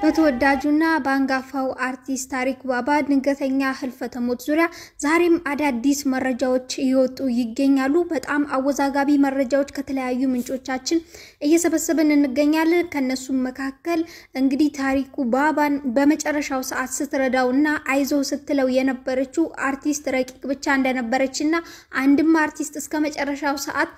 በተወዳጁና በአንጋፋው አርቲስት ታሪክ ባባ ድንገተኛ ህልፈተ ሞት ዙሪያ ዛሬም አዳዲስ መረጃዎች እየወጡ ይገኛሉ። በጣም አወዛጋቢ መረጃዎች ከተለያዩ ምንጮቻችን እየሰበሰብን እንገኛለን። ከነሱም መካከል እንግዲህ ታሪኩ ባባን በመጨረሻው ሰዓት ስትረዳው እና አይዞ ስትለው የነበረችው አርቲስት ረቂቅ ብቻ እንደነበረች እና አንድም አርቲስት እስከ መጨረሻው ሰዓት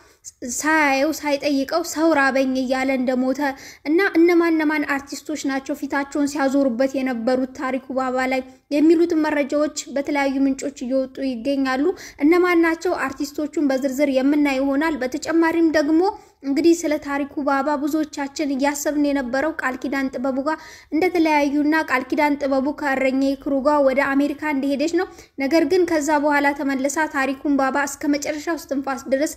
ሳያየው ሳይጠይቀው ሰው ራበኝ እያለ እንደሞተ እና እነማን እነማን አርቲስቶች ናቸው ፊታቸውን ሲያዞሩበት የነበሩት ታሪኩ ባባ ላይ የሚሉትን መረጃዎች በተለያዩ ምንጮች እየወጡ ይገኛሉ። እነማን ናቸው አርቲስቶቹን በዝርዝር የምናይ ይሆናል። በተጨማሪም ደግሞ እንግዲህ ስለ ታሪኩ ባባ ብዙዎቻችን እያሰብን የነበረው ቃል ኪዳን ጥበቡ ጋር እንደተለያዩና ቃል ኪዳን ጥበቡ ከእረኛ ክሩ ጋር ወደ አሜሪካ እንደሄደች ነው። ነገር ግን ከዛ በኋላ ተመልሳ ታሪኩን ባባ እስከ መጨረሻው እስትንፋስ ድረስ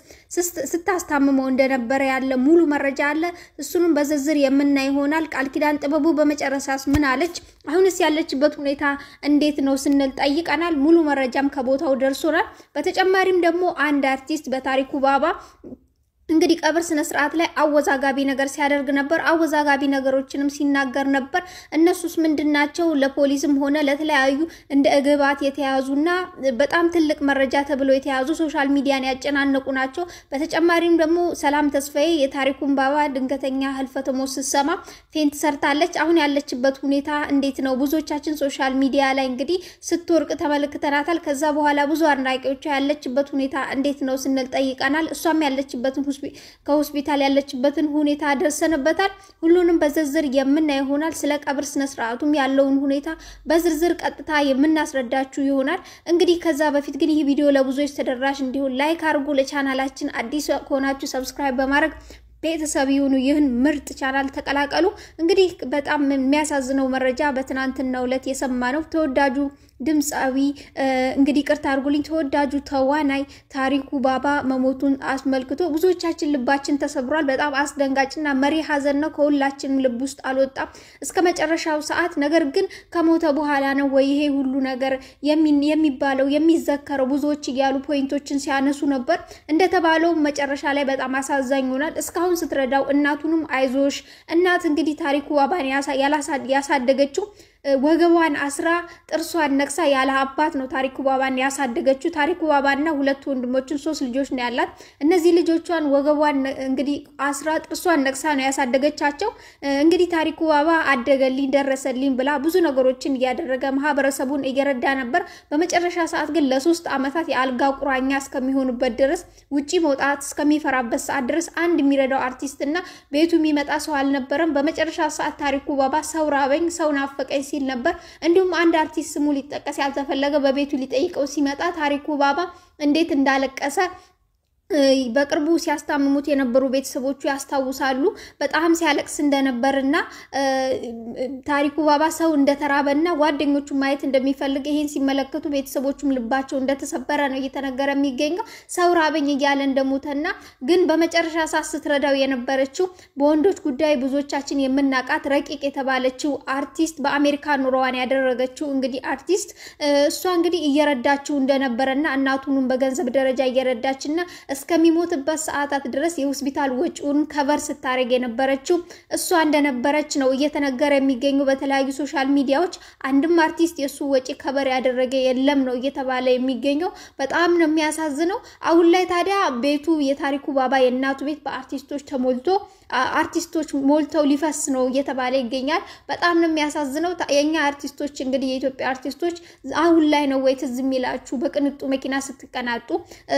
ስታስታምመው እንደነበረ ያለ ሙሉ መረጃ አለ። እሱንም በዝርዝር የምናይ ይሆናል። ቃል ኪዳን ጥበቡ በመጨረሻስ ምን አለች? አሁንስ ያለችበት ሁኔታ እንዴት ነው ስንል ጠይቀናል። ሙሉ መረጃም ከቦታው ደርሶናል። በተጨማሪም ደግሞ አንድ አርቲስት በታሪኩ ባባ እንግዲህ ቀብር ስነ ስርዓት ላይ አወዛጋቢ ነገር ሲያደርግ ነበር። አወዛጋቢ ነገሮችንም ሲናገር ነበር። እነሱስ ምንድናቸው? ለፖሊስም ሆነ ለተለያዩ እንደ እግባት የተያዙና በጣም ትልቅ መረጃ ተብሎ የተያዙ ሶሻል ሚዲያን ያጨናነቁ ናቸው። በተጨማሪም ደግሞ ሰላም ተስፋዬ የታሪኩን ባባ ድንገተኛ ህልፈተ ሞት ስትሰማ ፌንት ሰርታለች። አሁን ያለችበት ሁኔታ እንዴት ነው? ብዙዎቻችን ሶሻል ሚዲያ ላይ እንግዲህ ስትወርቅ ተመልክተናታል። ከዛ በኋላ ብዙ አድናቂዎቿ ያለችበት ሁኔታ እንዴት ነው ስንል ጠይቀናል። እሷም ያለችበትን ከሆስፒታል ያለችበትን ሁኔታ ደርሰንበታል። ሁሉንም በዝርዝር የምናይ ይሆናል። ስለ ቀብር ስነስርዓቱም ያለውን ሁኔታ በዝርዝር ቀጥታ የምናስረዳችሁ ይሆናል። እንግዲህ ከዛ በፊት ግን ይህ ቪዲዮ ለብዙዎች ተደራሽ እንዲሆን ላይክ አድርጉ። ለቻናላችን አዲስ ከሆናችሁ ሰብስክራይብ በማድረግ ቤተሰብ ይሁኑ። ይህን ምርጥ ቻናል ተቀላቀሉ። እንግዲህ በጣም የሚያሳዝነው መረጃ በትናንትናው ዕለት ነው። ተወዳጁ ድምፃዊ እንግዲህ ቅርት አድርጉልኝ፣ ተወዳጁ ተዋናይ ታሪኩ ባባ መሞቱን አስመልክቶ ብዙዎቻችን ልባችን ተሰብሯል። በጣም አስደንጋጭና መሪ ሀዘን ነው። ከሁላችንም ልብ ውስጥ አልወጣም እስከ መጨረሻው ሰዓት። ነገር ግን ከሞተ በኋላ ነው ወይ ይሄ ሁሉ ነገር የሚባለው የሚዘከረው? ብዙዎች እያሉ ፖይንቶችን ሲያነሱ ነበር። እንደተባለው መጨረሻ ላይ በጣም አሳዛኝ ይሆናል እስካሁን እሷም ስትረዳው እናቱንም አይዞሽ እናት እንግዲህ ታሪኩ አባን ያሳደገችው ወገቧን አስራ ጥርሷን ነቅሳ ያለ አባት ነው ታሪኩ ባባን ያሳደገችው። ታሪኩ ባባና ሁለቱ ወንድሞችን ሶስት ልጆች ነው ያላት። እነዚህ ልጆቿን ወገቧን እንግዲህ አስራ ጥርሷን ነቅሳ ነው ያሳደገቻቸው። እንግዲህ ታሪኩ ባባ አደገልኝ ደረሰልኝ ብላ ብዙ ነገሮችን እያደረገ ማህበረሰቡን እየረዳ ነበር። በመጨረሻ ሰዓት ግን ለሶስት ዓመታት የአልጋ ቁራኛ እስከሚሆኑበት ድረስ ውጪ መውጣት እስከሚፈራበት ሰዓት ድረስ አንድ የሚረዳው አርቲስት እና ቤቱ የሚመጣ ሰው አልነበረም። በመጨረሻ ሰዓት ታሪኩ ባባ ሰው ራበኝ፣ ሰው ናፈቀኝ ሲል ነበር። እንዲሁም አንድ አርቲስት ስሙ ሊጠቀስ ያልተፈለገ በቤቱ ሊጠይቀው ሲመጣ ታሪኩ ባባ እንዴት እንዳለቀሰ በቅርቡ ሲያስታምሙት የነበሩ ቤተሰቦቹ ያስታውሳሉ። በጣም ሲያለቅስ እንደነበርና ታሪኩ ባባ ሰው እንደተራበና ጓደኞቹ ማየት እንደሚፈልግ ይህን ሲመለከቱ ቤተሰቦቹም ልባቸው እንደተሰበረ ነው እየተነገረ የሚገኘው። ሰው ራበኝ እያለ እንደሞተና ግን በመጨረሻ ሰዓት ስትረዳው የነበረችው በወንዶች ጉዳይ ብዙዎቻችን የምናቃት ረቂቅ የተባለችው አርቲስት በአሜሪካ ኑሮዋን ያደረገችው እንግዲህ አርቲስት እሷ እንግዲህ እየረዳችው እንደነበረና እናቱንም በገንዘብ ደረጃ እየረዳችና እስከሚሞትበት ሰዓታት ድረስ የሆስፒታል ወጪውን ከቨር ስታደርግ የነበረችው እሷ እንደነበረች ነው እየተነገረ የሚገኙ በተለያዩ ሶሻል ሚዲያዎች። አንድም አርቲስት የእሱ ወጪ ከበር ያደረገ የለም ነው እየተባለ የሚገኘው። በጣም ነው የሚያሳዝነው። አሁን ላይ ታዲያ ቤቱ የታሪኩ ባባ የእናቱ ቤት በአርቲስቶች ተሞልቶ አርቲስቶች ሞልተው ሊፈስ ነው እየተባለ ይገኛል። በጣም ነው የሚያሳዝነው። የኛ አርቲስቶች እንግዲህ የኢትዮጵያ አርቲስቶች አሁን ላይ ነው ወይ ትዝ የሚላችሁ በቅንጡ መኪና ስትቀናጡ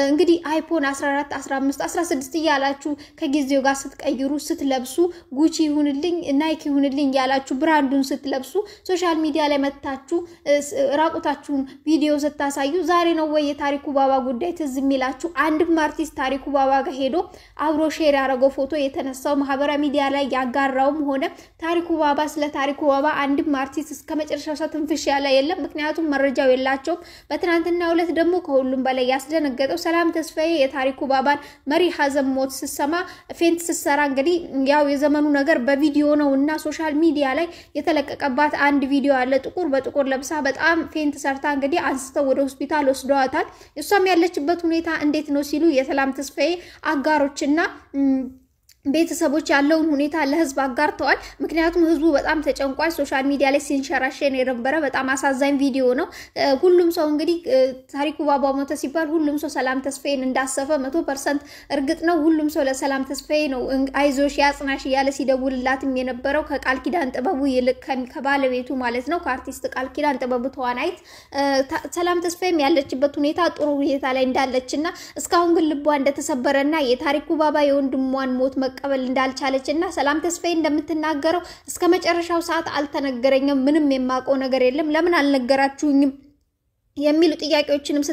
እንግዲህ አይፎን 14፣ 15፣ 16 እያላችሁ ከጊዜው ጋር ስትቀይሩ ስትለብሱ ጉቺ ይሁንልኝ ናይክ ይሁንልኝ እያላችሁ ብራንዱን ስትለብሱ ሶሻል ሚዲያ ላይ መታችሁ ራቁታችሁን ቪዲዮ ስታሳዩ ዛሬ ነው ወይ የታሪኩ ባባ ጉዳይ ትዝ የሚላችሁ? አንድም አርቲስት ታሪኩ ባባ ጋር ሄዶ አብሮ ሼር ያደረገው ፎቶ የተነሳው ማህበራዊ ሚዲያ ላይ ያጋራውም ሆነ ታሪኩ ባባ ስለ ታሪኩ ባባ አንድም አርቲስት እስከ መጨረሻው ትንፍሽ ያለ የለም። ምክንያቱም መረጃው የላቸውም። በትናንትና ሁለት ደግሞ ከሁሉም በላይ ያስደነገጠው ሰላም ተስፋዬ የታሪ ኩባባን መሪ ሀዘን ሞት ስሰማ ፌንት ስሰራ እንግዲህ ያው የዘመኑ ነገር በቪዲዮ ነው እና ሶሻል ሚዲያ ላይ የተለቀቀባት አንድ ቪዲዮ አለ። ጥቁር በጥቁር ለብሳ በጣም ፌንት ሰርታ እንግዲህ አንስተው ወደ ሆስፒታል ወስደዋታል። እሷም ያለችበት ሁኔታ እንዴት ነው ሲሉ የሰላም ተስፋዬ አጋሮችና ቤተሰቦች ያለውን ሁኔታ ለህዝብ አጋርተዋል። ምክንያቱም ህዝቡ በጣም ተጨንቋል። ሶሻል ሚዲያ ላይ ሲንሸራሸን የነበረ በጣም አሳዛኝ ቪዲዮ ነው። ሁሉም ሰው እንግዲህ ታሪኩ ባባ ሞተ ሲባል ሁሉም ሰው ሰላም ተስፋዬን እንዳሰፈ መቶ ፐርሰንት እርግጥ ነው። ሁሉም ሰው ለሰላም ተስፋዬ ነው አይዞሽ ያጽናሽ እያለ ሲደውልላትም የነበረው ከቃል ኪዳን ጥበቡ ይልቅ ከባለቤቱ ማለት ነው ከአርቲስት ቃል ኪዳን ጥበቡ ተዋናይት ሰላም ተስፋዬም ያለችበት ሁኔታ ጥሩ ሁኔታ ላይ እንዳለችና እስካሁን ግን ልቧ እንደተሰበረና የታሪኩ ባባ የወንድሟን ሞት መቀበል እንዳልቻለች እና ሰላም ተስፋዬ እንደምትናገረው እስከ መጨረሻው ሰዓት አልተነገረኝም፣ ምንም የማውቀው ነገር የለም፣ ለምን አልነገራችሁኝም የሚሉ ጥያቄዎችንም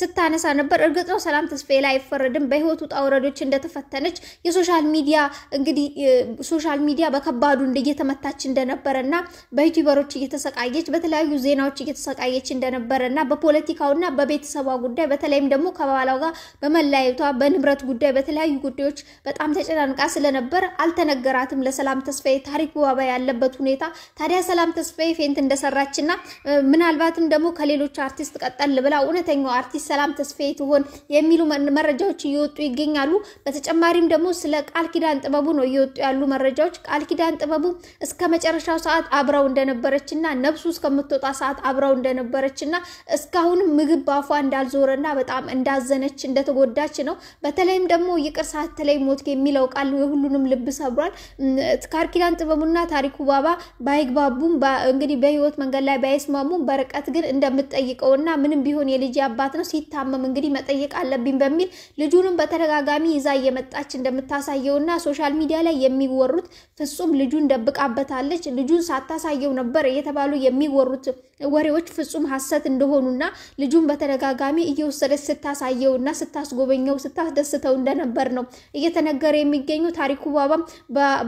ስታነሳ ነበር። እርግጥ ነው ሰላም ተስፋዬ ላይ አይፈረድም። በህይወት ውጣ ውረዶች እንደተፈተነች የሶሻል ሚዲያ እንግዲህ ሶሻል ሚዲያ በከባዱ እየተመታች እንደነበረ እና በዩቲዩበሮች እየተሰቃየች በተለያዩ ዜናዎች እየተሰቃየች እንደነበረ እና በፖለቲካው እና በቤተሰቧ ጉዳይ በተለይም ደግሞ ከባሏ ጋር በመለያየቷ በንብረት ጉዳይ በተለያዩ ጉዳዮች በጣም ተጨናንቃ ስለነበር አልተነገራትም ለሰላም ተስፋዬ ታሪክ ዋባ ያለበት ሁኔታ። ታዲያ ሰላም ተስፋዬ ፌንት እንደሰራችና ምናልባትም ደግሞ ከሌሎ ሌሎች አርቲስት ቀጠል ብላ እውነተኛው አርቲስት ሰላም ተስፋዬ ትሆን የሚሉ መረጃዎች እየወጡ ይገኛሉ። በተጨማሪም ደግሞ ስለ ቃል ኪዳን ጥበቡ ነው እየወጡ ያሉ መረጃዎች። ቃል ኪዳን ጥበቡ እስከ መጨረሻው ሰዓት አብረው እንደነበረችና ነብሱ እስከምትወጣ ሰዓት አብረው እንደነበረችና እስካሁንም ምግብ ባፏ እንዳልዞረና በጣም እንዳዘነች እንደተጎዳች ነው። በተለይም ደግሞ ይቅር ሳትለኝ ሞት የሚለው ቃል የሁሉንም ልብ ሰብሯል። ቃል ኪዳን ጥበቡና ታሪኩ ባባ ባይግባቡም እንግዲህ በህይወት መንገድ ላይ ባይስማሙም በርቀት ግን እንደምጠ ልጠይቀውና ምንም ቢሆን የልጅ አባት ነው ሲታመም እንግዲህ መጠየቅ አለብኝ በሚል ልጁንም በተደጋጋሚ ይዛ እየመጣች እንደምታሳየውና ሶሻል ሚዲያ ላይ የሚወሩት ፍጹም ልጁን ደብቃበታለች፣ ልጁን ሳታሳየው ነበር የተባሉ የሚወሩት ወሬዎች ፍጹም ሐሰት እንደሆኑና ልጁን በተደጋጋሚ እየወሰደች ስታሳየውና ስታስጎበኘው ስታስደስተው እንደነበር ነው እየተነገረ የሚገኙ ታሪኩ ባባም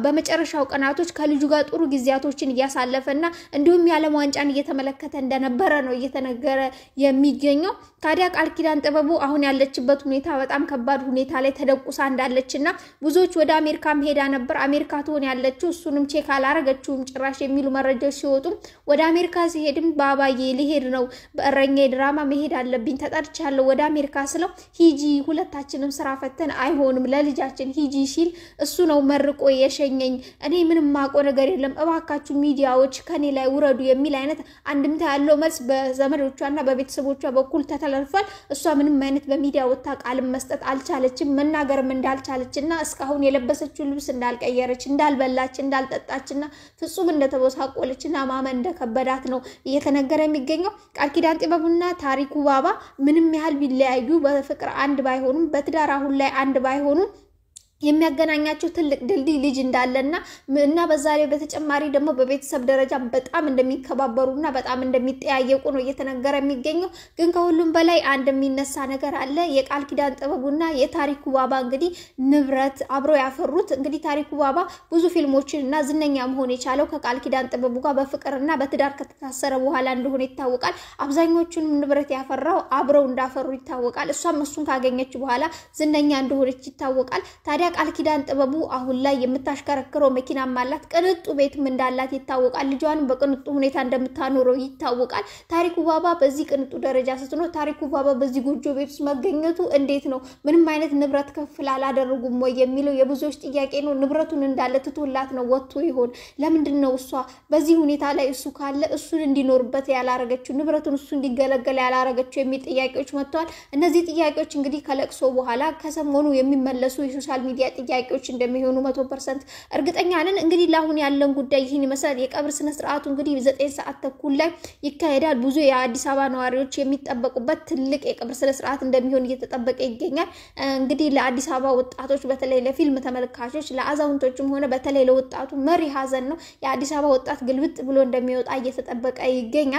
በመጨረሻው ቀናቶች ከልጁ ጋር ጥሩ ጊዜያቶችን እያሳለፈና እንዲሁም የዓለም ዋንጫን እየተመለከተ እንደነበረ ነው እየተነገረ እየተነገረ የሚገኘው። ታዲያ ቃል ኪዳን ጥበቡ አሁን ያለችበት ሁኔታ በጣም ከባድ ሁኔታ ላይ ተደቁሳ እንዳለች እና ብዙዎች ወደ አሜሪካ መሄዳ ነበር አሜሪካ ትሆን ያለችው እሱንም ቼክ አላረገችውም ጭራሽ የሚሉ መረጃዎች ሲወጡም ወደ አሜሪካ ሲሄድም በአባዬ ሊሄድ ነው በእረኛ ድራማ መሄድ አለብኝ ተጠርቻለሁ ወደ አሜሪካ ስለው ሂጂ ሁለታችንም ስራ ፈተን አይሆንም ለልጃችን ሂጂ ሲል እሱ ነው መርቆ የሸኘኝ እኔ ምንም ማቆ ነገር የለም እባካችሁ ሚዲያዎች ከኔ ላይ ውረዱ የሚል አይነት አንድምታ ያለው መልስ በዘመድ በዘመዶቿና በቤተሰቦቿ በኩል ተተላልፏል። እሷ ምንም አይነት በሚዲያ ወጥታ ቃልም መስጠት አልቻለችም፣ መናገርም እንዳልቻለች እና እስካሁን የለበሰችው ልብስ እንዳልቀየረች፣ እንዳልበላች፣ እንዳልጠጣችና ፍጹም እንደተቦሳቆለች እና ማመን እንደከበዳት ነው እየተነገረ የሚገኘው። ቃል ኪዳን ጥበቡና ታሪኩ ባባ ምንም ያህል ቢለያዩ በፍቅር አንድ ባይሆኑም በትዳር አሁን ላይ አንድ ባይሆኑም የሚያገናኛቸው ትልቅ ድልድይ ልጅ እንዳለና እና በዛ ላይ በተጨማሪ ደግሞ በቤተሰብ ደረጃ በጣም እንደሚከባበሩ እና በጣም እንደሚጠያየቁ ነው እየተነገረ የሚገኘው። ግን ከሁሉም በላይ አንድ የሚነሳ ነገር አለ። የቃል ኪዳን እና የታሪኩ ባባ እንግዲህ ንብረት አብሮ ያፈሩት እንግዲህ ታሪኩ ባባ ብዙ ፊልሞችን እና ዝነኛ መሆን የቻለው ከቃል ኪዳን ጥበቡ ጋር በፍቅርና በትዳር ከተታሰረ በኋላ እንደሆነ ይታወቃል። አብዛኞቹንም ንብረት ያፈራው አብረው እንዳፈሩ ይታወቃል። እሷም እሱን ካገኘች በኋላ ዝነኛ እንደሆነች ይታወቃል። ታዲያ ቃል ኪዳን ጥበቡ አሁን ላይ የምታሽከረክረው መኪናም አላት፣ ቅንጡ ቤትም እንዳላት ይታወቃል። ልጇንም በቅንጡ ሁኔታ እንደምታኖረው ይታወቃል። ታሪኩ ባባ በዚህ ቅንጡ ደረጃ ስትኖር፣ ታሪኩ ባባ በዚህ ጎጆ ቤት ውስጥ መገኘቱ እንዴት ነው? ምንም አይነት ንብረት ክፍል አላደረጉም ወይ የሚለው የብዙዎች ጥያቄ ነው። ንብረቱን እንዳለ ትቶላት ነው ወጥቶ ይሆን? ለምንድን ነው እሷ በዚህ ሁኔታ ላይ እሱ ካለ እሱን እንዲኖርበት ያላረገችው፣ ንብረቱን እሱ እንዲገለገል ያላረገችው የሚል ጥያቄዎች መጥተዋል። እነዚህ ጥያቄዎች እንግዲህ ከለቅሶ በኋላ ከሰሞኑ የሚመለሱ የሶሻል ሚዲያ ጥያቄዎች እንደሚሆኑ መቶ ፐርሰንት እርግጠኛ ነን። እንግዲህ ለአሁን ያለን ጉዳይ ይህን ይመስላል። የቀብር ስነ ስርዓቱ እንግዲህ ዘጠኝ ሰዓት ተኩል ላይ ይካሄዳል። ብዙ የአዲስ አበባ ነዋሪዎች የሚጠበቁበት ትልቅ የቀብር ስነ ስርዓት እንደሚሆን እየተጠበቀ ይገኛል። እንግዲህ ለአዲስ አበባ ወጣቶች በተለይ ለፊልም ተመልካቾች፣ ለአዛውንቶችም ሆነ በተለይ ለወጣቱ መሪ ሀዘን ነው። የአዲስ አበባ ወጣት ግልብጥ ብሎ እንደሚወጣ እየተጠበቀ ይገኛል።